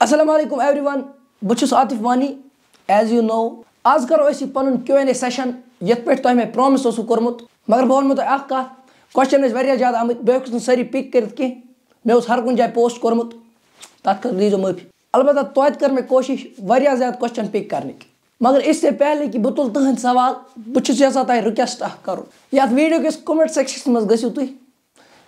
Aslam every one बहुत आतिफ वानी as you know आज करो ये पन क्यू एन ए सेशन ये पे तुम मे प्रॉमिस कर्मुत मगर बहुत वनमो तुम कत क्वेश्चन ज्यादा आम बहुत ना सारी पिक कर मे हर कुछ जाए पोस्ट कर्मुत तथ दीजो माफी अलबत् तोत कर मे कोशिश ज्यादा क्वेश्चन पिक कर मगर इससे पहले कि बह तुल तहद सवाल बहुत यहाँ तुम रिक्वेस्ट कर वीडियो किस कमेंट सेक्शन मज गु तुम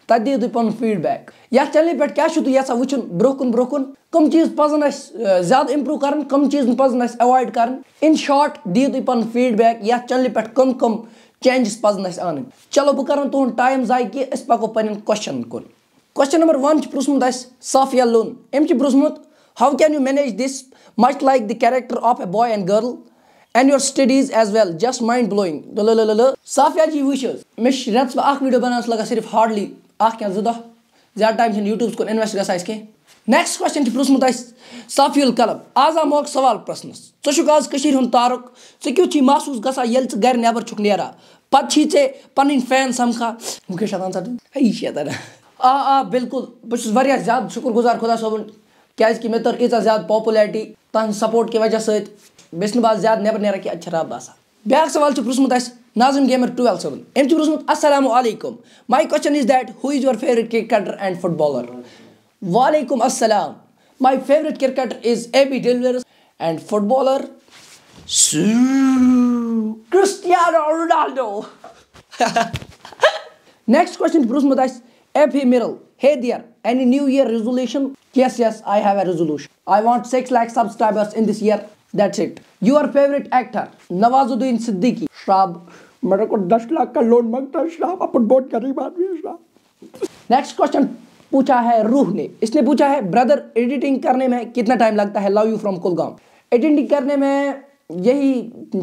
तत् दीव तुम फीडबैक ये चैनल पे क्या तुम वो ब्रो कुन ब्रो कुन कम चीज पजन ज्यादा इम्प्रूव कर कम चीज पजन एवॉड कर इन शॉट दीव तुम पुन फीडबैक ये चैनल पे कम कम चेंजेस पजन अन चलो बह कर तुम टाइम जाय कि पको पे क्वेश्चन कुन क्वेश्चन नंबर वन पुछमुत साफिया लोन एम पुछमुत how can you manage this much like the character of a boy and girl and your studies as well just mind blowing Safia ji वुश मे रेत वीडियो बनाना लगा सिर्फ हार्डली क्या जो ज्यादा टाइम यूट्यूब कुन इन्वेस्ट ग नेक्स्ट क्वेश्चन पुछमुत सफील कलम आज आ मौक सवाल प्रश्नस ऐसा आज हूं तारुक ऐ क्यों छी महसूस गा ये गर नबर चुक ना पी ऐ पन फैन समखा वह आंसर शेतन आ आ बिल्कुल बहुत ज्यादा शुक्र गुजार खुदा सोबन क्या कि मे तर ईजा ज्यादा पॉपुलरिटी तुम सपोर्ट के वजह सत बहुत ज्यादा नबर ना कि अच्छा रब ब्या सवाल पुछमुत Nazim Gamer 2 l Assalamu Alaikum. My question is that who is your favorite cricketer and footballer? Walaikum Assalam. My favorite cricketer is AB Dilwers and footballer Cristiano Ronaldo. Next question Bruce Madas FP Miral. Hey there, any new year resolution? Yes, yes, I have a resolution. I want 6 lakh subscribers in this year that's it your favourite actor Nawazuddin Siddiqui श्राब मेरे को दस लाख का loan मांगता है श्राब अपन बहुत गरीब आदमी श्राब नेक्स्ट क्वेश्चन पूछा है रूह ने इसने पूछा है ब्रदर एडिटिंग करने में कितना टाइम लगता है love you from Kulgam editing करने में यही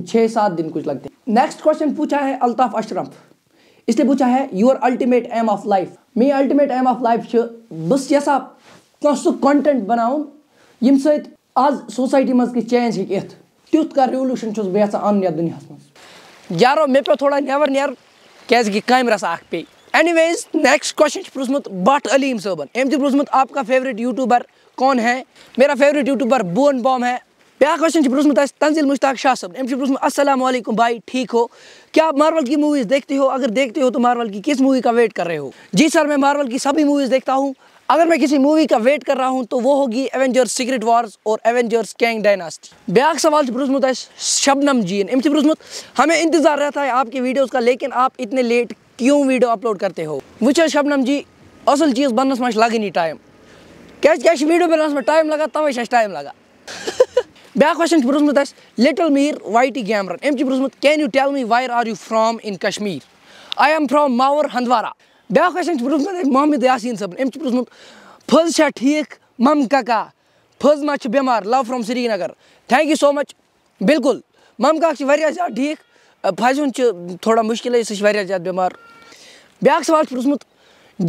छः सात दिन कुछ लगते हैं नेक्स्ट क्वेश्चन पूछा है अल्ताफ अशरफ इसने पूछा है your ultimate aim of life मे अल्टीमेट एम ऑफ लाइफ बस यसा कौन सो कंटेंट बनाऊं यम आज सोसाइटी मज चेंज हे तुथ कह रिवल्यूशन चुस बे अन ये दुनिया मे यारो मे पे थोड़ा नेवर नेर क्या कम रसा पे वेज नेक्स्ट क्वेश्चन पुछमुत बट अलीम सोबन एम अम पुछमुत आपका फेवरेट यूट्यूबर कौन है मेरा फेवरेट यूट्यूबर बोन बॉम है ब्या क्वेश्चन पुछमुत तंजिल मुश्ताक शाह सब अम पुछमुत असलम भाई ठीक हो क्या आप मार्वल की मूवीज़ देखते हो अगर देखते हो तो मार्वल की किस मूवी का वेट कर रहे हो जी सर मैं मार्वल की सभी मूवीज़ देखता हूँ अगर मैं किसी मूवी का वेट कर रहा हूँ तो वो होगी एवेंजर्स सीक्रेट वॉर्स और एवेंजर्स कैंग डायनास्टी ब्याग सवाल से है शबनम जी एम सी हमें इंतज़ार रहता है आपकी वीडियोज़ का लेकिन आप इतने लेट क्यों वीडियो अपलोड करते हो मुझे शबनम जी असल चीज़ बन मैं लगे नहीं टाइम क्या क्या वीडियो बनने में टाइम लगा तवे टाइम लगा ब्या क्वेश्चन पुरुषमुत है लिटल मीर वाइटी गैमरन एम पुरुषमुत can you tell me where are you from in Kashmir I am from Mawar Handwara بیٛاکھ کوسچن چھُ پرٛژھمُت أمۍ محمد یاسیٖن صٲبَن أمۍ چھُ پرٛژھمُت فٔز چھا ٹھیٖک مَم کاکا فٔز ما چھِ بٮ۪مار love from Srinagar thank you so much بِلکُل مَم کاک چھِ واریاہ زیادٕ ٹھیٖک فَزِ ہُنٛد چھِ تھوڑا مُشکِلٕے سُہ چھِ واریاہ زیادٕ بٮ۪مار بیٛاکھ سوال چھُ پرٛژھمُت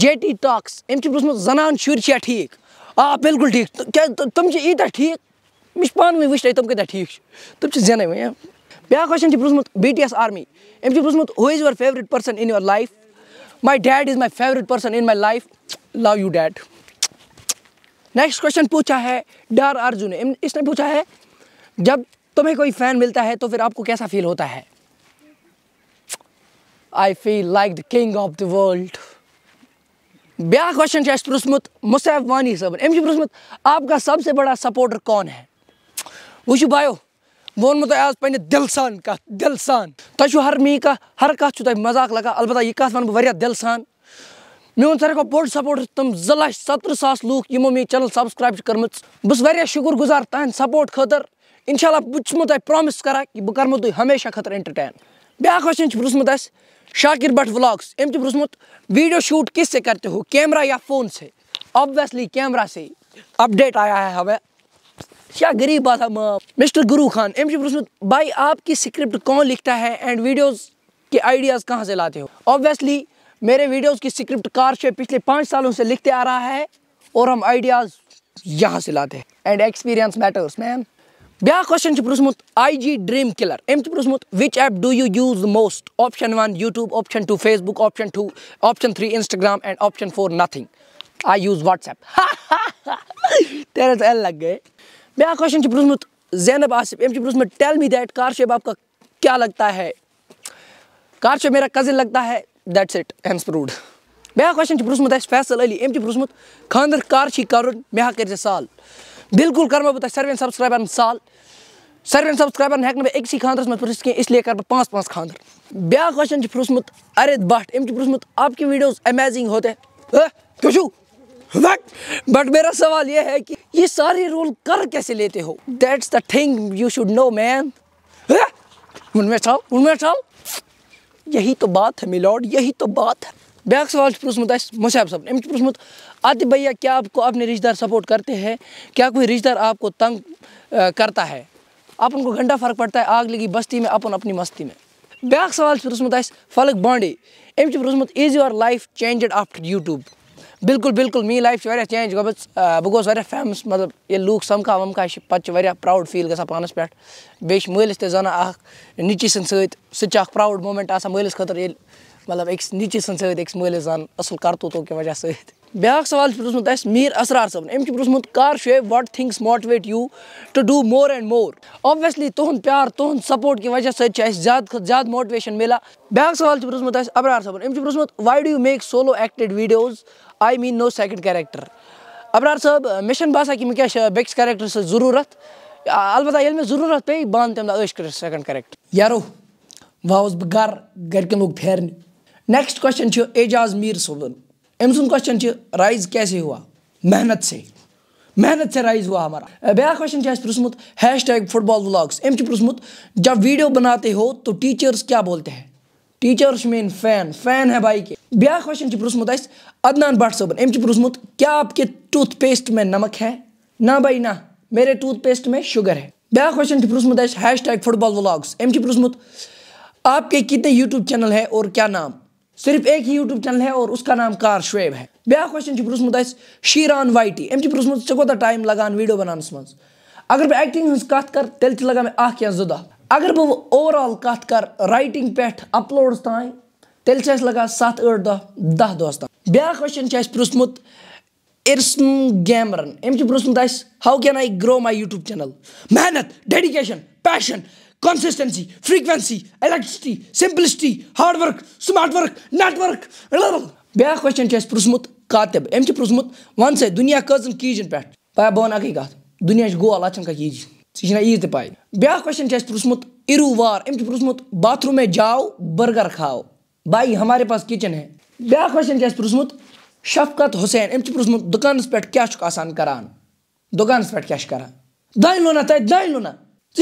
جے ٹی ٹاکٕس أمۍ چھُ پرٛژھمُت زَنان شُرۍ چھا ٹھیٖک آ بِلکُل ٹھیٖک کیٛازِ تِم چھِ ییٖتیٛاہ ٹھیٖک مےٚ چھِ پانہٕ ؤنۍ وٕچھتَے تِم کۭتیٛاہ ٹھیٖک چھِ تِم چھِ زینَے وۄنۍ بیٛاکھ کوسچن چھُ پرٛژھمُت بی ٹی اٮ۪س آرمی أمۍ چھُ پرٛژھمُت ہُہ is your favourite person in your life my dad is my favourite person in my life love you dad next question पूछा है डर अर्जुन इसने पूछा है जब तुम्हें कोई फैन मिलता है तो फिर आपको कैसा फील होता है I feel like the king of the world ब्याह क्वेश्चन छ पुरुषमुत मुसैफ वानी साहब एम पुरुषमुत आपका सबसे बड़ा सपोर्टर कौन है वो वुशु बायो वोन तय आज पे दिल सान कह दिल सान तुम हर मी कह हर कत तुम मजाक लगा अलबत् यह कह वन बहुत दिल सान मोन सारे बोर्ड बोड सपोर्ट तुम जो लच सतर सास लूक यमो मे चैनल सब्सक्राइब कर बहुत शुक्र गुजार तुद सपोर्ट खतर इनशाला बहु तुम प्रॉमिस करा कि बह कर तुम हमेशा खतर एंटरटेन ब्या क्वेश्चन पुछमुत शाकिर भट व्लॉग्स एम तो पुछमुत वीडियो शूट किस से करते हो कैमरा या फ़ोन से ऑब्वियसली कैमरा से अपडेट आया है हमें क्या गरीब बात है मिस्टर गुरु खान एम जी प्रश्न भाई आपकी स्क्रिप्ट कौन लिखता है एंड वीडियोस के आइडियाज़ कहाँ से लाते हो ऑब्वियसली मेरे वीडियोस की स्क्रिप्ट कार से पिछले पाँच सालों से लिखते आ रहा है और हम आइडियाज़ यहाँ से लाते हैं एंड एक्सपीरियंस मैटर्स मैम ब्या क्वेश्चन पुरुषमुत आई जी ड्रीम किलर एम पुरुषमुत which app do you use most option one YouTube option two Facebook option two option three Instagram and option four nothing I use WhatsApp तेरे तो एल लग गए मेरा क्वेश्चन पुछमुत जैनब आसिफ एम में टेल मी दैट कार शेब आपका क्या लगता है कार शेब मेरा कजिन लगता है दैट्स इट एम स्प्रूड मेरा क्वेश्चन पुछमुत फैसल अली एम पुछमुत खानदर कार शी कर मे हा कर साल बिल्कुल कर बह सर्वे सब्सक्राइबर साल सर्वे सब्सक्राइबर हेक ना एक खानदरस मे पुरुष कह इसलिए कर बह पाँच पाँच खानदर ब्या क्वेश्चन पुछमुत अरित भट्ट एम पुछमुत आपकी वीडियोज़ अमेजिंग होते हैं बट हाँ, हाँ, मेरा सवाल यह है कि ये सारे रोल कर कैसे लेते हो that's the thing you should know man उनमें छाओ उनमें छाओ यही तो बात है मिलॉर्ड यही तो बात है बैक सवाल पुरुषमत मुसाब साहब ने पुरुषमत आदि भैया क्या आपको अपने रिश्तेदार सपोर्ट करते हैं क्या कोई रिश्तेदार आपको तंग करता है अपन को घंटा फ़र्क पड़ता है आग लगी बस्ती में अपन अपनी मस्ती में बैक सवाल पुरुषमत फलक बॉन्डी एम पुरुषमत is your life changed after YouTube بِلکُل بِلکُل میٛٲنۍ لایف چھِ واریاہ چینٛج گٔمٕژ بہٕ گوس واریاہ فیمَس مطلب ییٚلہِ لوٗکھ سَمکھان وَمکھان چھِ پَتہٕ چھِ واریاہ پرٛاوُڈ فیٖل گژھان پانَس پٮ۪ٹھ بیٚیہِ چھِ مٲلِس تہِ زَنان اَکھ نیٚچی سٕنٛدۍ سۭتۍ سُہ تہِ چھِ اَکھ پرٛاوُڈ موٗمٮ۪نٛٹ آسان مٲلِس خٲطرٕ ییٚلہِ مطلب أکِس نیٚچی سٕنٛدۍ سۭتۍ أکِس مٲلِس زَن اَصٕل کرتوٗتو کہِ وجہ سۭتۍ بیٛاکھ سوال چھُ پرٛژھمُت اَسہِ میٖر اسرار صٲبَن أمۍ چھُ پرٛژھمُت کَر Shoaib what things motivate you to do more and more obviously تُہُنٛد پیار تُہُنٛد سَپوٹ کہِ وجہ سۭتۍ چھِ اَسہِ زیادٕ کھۄتہٕ زیادٕ ماٹِویشَن مِلان بیٛاکھ سوال چھُ پرٛژھمُت اَسہِ ابرار صٲبَن أمۍ چھُ پرٛژھمُت why do you make solo acted videos I mean no second character Abrar صٲب مےٚ چھَنہٕ باسان کہِ مےٚ کیٛاہ چھِ بیٚکِس کیریکٹر سۭتۍ ضروٗرت البتہ ییٚلہِ مےٚ ضروٗرت پیٚیہِ بہٕ اَنہٕ تَمہِ دۄہ عٲش کٔرِتھ سیٚکَنٛڈ کیریکٹر یارو وۄنۍ آوُس بہٕ گَرٕ گَرِکٮ۪ن لوٚگ پھیرنہِ نیٚکسٹ کوسچن چھُ اعجاز میٖر صٲبُن एमसुन क्वेश्चन राइज कैसे हुआ मेहनत से मेहनत से राइज हुआ हमारा बया क्वेश्चन पुछमुत हैश टैग फुटबॉल व्लाग्स एम पुछमुत जब वीडियो बनाते हो तो टीचर्स क्या बोलते हैं टीचर्स मेन फैन फैन है भाई के बया क्वेश्चन पुछमुत अदनान भट्ट सोबन एम पुछमुत क्या आपके टूथपेस्ट में नमक है ना भाई ना मेरे टूथपेस्ट में शुगर है बया क्वेश्चन पुछमुत हैश टैग फुटबॉल व्लाग्स एम पुछमुत आपके कितने यूट्यूब चैनल है और क्या नाम सिर्फ एक ही यूट्यूब चैनल है और उसका नाम कार शुब है ब्या क्वेश्चन पुछमुत शीरान वाइटी अम पुछमुत ऐसे कौत टाइम लगान वीडियो बनानस मज अगर बहुत एक्टिंग हज कत कर तेल लगा मे या जु दह अगर बहु ओवरऑल कत कर राइटिंग पे अपलोड तान तेल लगा सत आठ दह दह दस तक ब्या क्वेश्चन पुछमुत इरसम गैमरन अम पुछमुत how can I grow my YouTube channel मेहनत dedication passion consistency, frequency, electricity, simplicity, hard work, smart work, network. بیاکھ کوسچن چھُ اَسہِ پرٛژھمُت کاتِب أمۍ چھُ پرٛژھمُت وَن سا دُنیا کٔژَن کیٖجَن پٮ۪ٹھ پَیا بہٕ وَنہٕ اَکٕے کَتھ دُنیاہٕچ گول اَتھ چھَنہٕ کانٛہہ کیٖج ژٕ چھِ نہ عیٖز تہِ پاے بیٛاکھ کوسچن چھُ اَسہِ پرٛژھمُت اِروٗوار أمۍ چھُ پرٛژھمُت باتھ روٗمے جاو بٔرگَر کھاو بایی ہمارے پاس کِچَن ہے بیٛاکھ کوسچن چھُ اَسہِ پرٛژھمُت شفقت حُسین أمۍ چھُ پرٛژھمُت دُکانَس پٮ۪ٹھ کیٛاہ چھُکھ آسان کَران دُکانَس پٮ۪ٹھ کیٛاہ چھِ کَران دانہِ لونا تَتہِ دانہِ لونا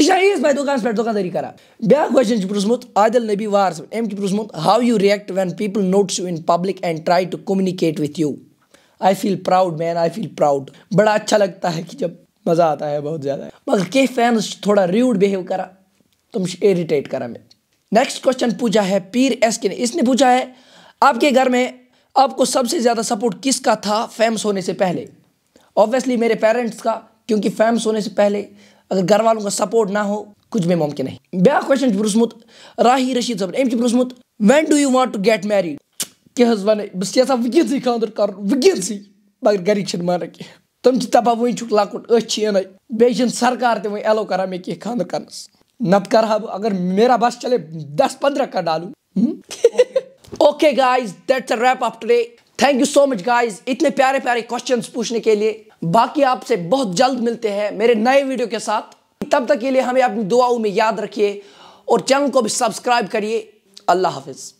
सह पे दुकान पे दुकानदारी करान ब्या क्वेश्चन पुछमुत आदिल नबी वारस अम पुछमुत how you react when people notice you in public and try to communicate with you I feel proud man I feel proud बड़ा अच्छा लगता है कि जब मज़ा आता है बहुत ज़्यादा मगर कई फैंस थोड़ा रूड बिहेव करा तुम इरिटेट करा मैं नेक्स्ट क्वेश्चन पूछा है पीर एस के ने इसने पूछा है आपके घर में आपको सबसे ज़्यादा सपोर्ट किसका था फैम्स होने से पहले ऑब्वियसली मेरे पेरेंट्स का क्योंकि फैम्स होने से पहले अगर घर वालों का सपोर्ट ना हो कुछ भी मुमकिन नहीं ब्या क्वेश्चन पुरुषमुत राही रशीद सब एम पुरुषमुत when do you want to get married क्या वन बस यहां वन सी खानदर कर वन सी मगर गरिक मान कह तुम दपा वो चुक लकुट अन बे सरकार तुम एलो कर मे कह खानदर कर नत कर अगर मेरा बस चले दस पंद्रह का डालू okay guys that's a wrap up today thank you so much guys इतने प्यारे प्यारे क्वेश्चंस पूछने के लिए बाकी आपसे बहुत जल्द मिलते हैं मेरे नए वीडियो के साथ तब तक के लिए हमें अपनी दुआओं में याद रखिए और चैनल को भी सब्सक्राइब करिए अल्लाह हाफिज़